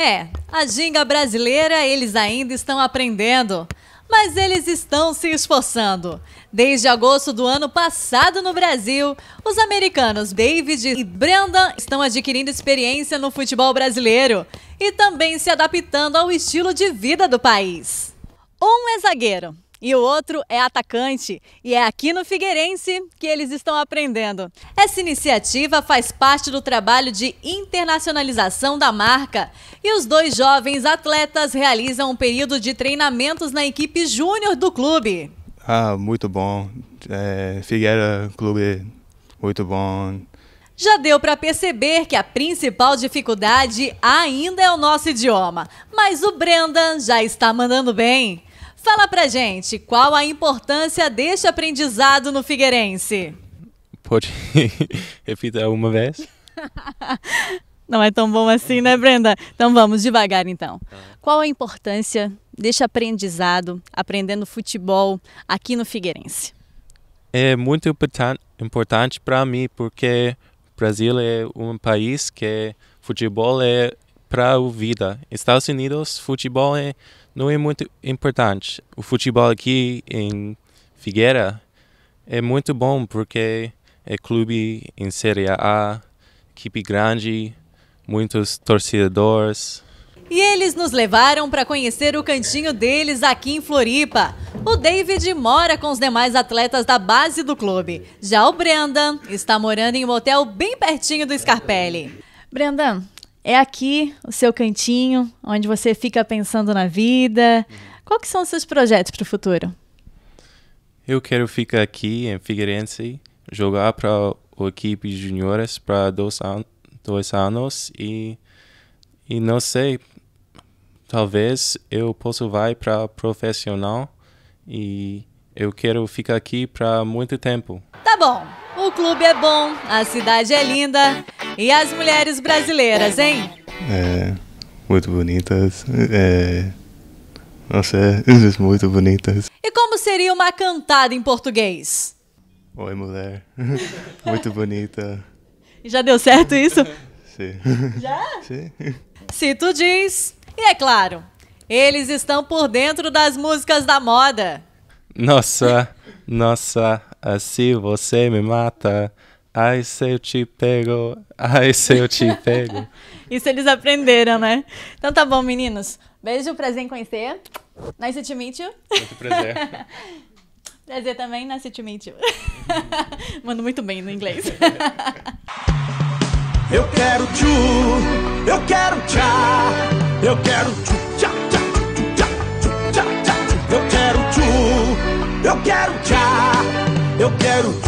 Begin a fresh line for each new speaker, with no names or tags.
É, a ginga brasileira eles ainda estão aprendendo. Mas eles estão se esforçando. Desde agosto do ano passado no Brasil, os americanos David e Brenda estão adquirindo experiência no futebol brasileiro e também se adaptando ao estilo de vida do país. Um é zagueiro, e o outro é atacante. E é aqui no Figueirense que eles estão aprendendo. Essa iniciativa faz parte do trabalho de internacionalização da marca. E os dois jovens atletas realizam um período de treinamentos na equipe júnior do clube.
Ah, muito bom. É, Figueira Clube, muito bom.
Já deu para perceber que a principal dificuldade ainda é o nosso idioma, mas o Brendan já está mandando bem. Fala pra gente, qual a importância deste aprendizado no Figueirense?
Pode repetir uma vez?
Não é tão bom assim, né, Brenda? Então vamos devagar então. Qual a importância deste aprendizado aprendendo futebol aqui no Figueirense?
É muito importante para mim porque o Brasil é um país que futebol é para a vida. Estados Unidos, futebol é não é muito importante. O futebol aqui em Figueira é muito bom porque é clube em Série A, equipe grande, muitos torcedores.
E eles nos levaram para conhecer o cantinho deles aqui em Floripa. O David mora com os demais atletas da base do clube. Já o Brendan está morando em um hotel bem pertinho do Scarpelli. Brendan, é aqui o seu cantinho, onde você fica pensando na vida. Qual que são os seus projetos para o futuro?
Eu quero ficar aqui em Figueirense, jogar para a equipe juniores para dois, an dois anos e, e não sei, talvez eu possa ir para profissional e eu quero ficar aqui para muito tempo.
Tá bom, o clube é bom, a cidade é linda. E as mulheres brasileiras, hein?
É, muito bonitas. É, nossa, é, muito bonitas.
E como seria uma cantada em português? Oi,
mulher. muito bonita.
Já deu certo isso?
Sim. Já? Sim.
Se tu diz. E é claro, eles estão por dentro das músicas da moda.
Nossa, nossa, assim você me mata. Ai, se eu te pego, ai, se eu te pego.
Isso eles aprenderam, né? Então tá bom, meninos. Beijo, prazer em conhecer. Nice to meet you. Muito prazer. prazer também, nice to meet you. Mando muito bem no inglês. eu quero tchu, eu quero tchá, eu quero tchu, eu quero tchu, eu quero tchá, eu quero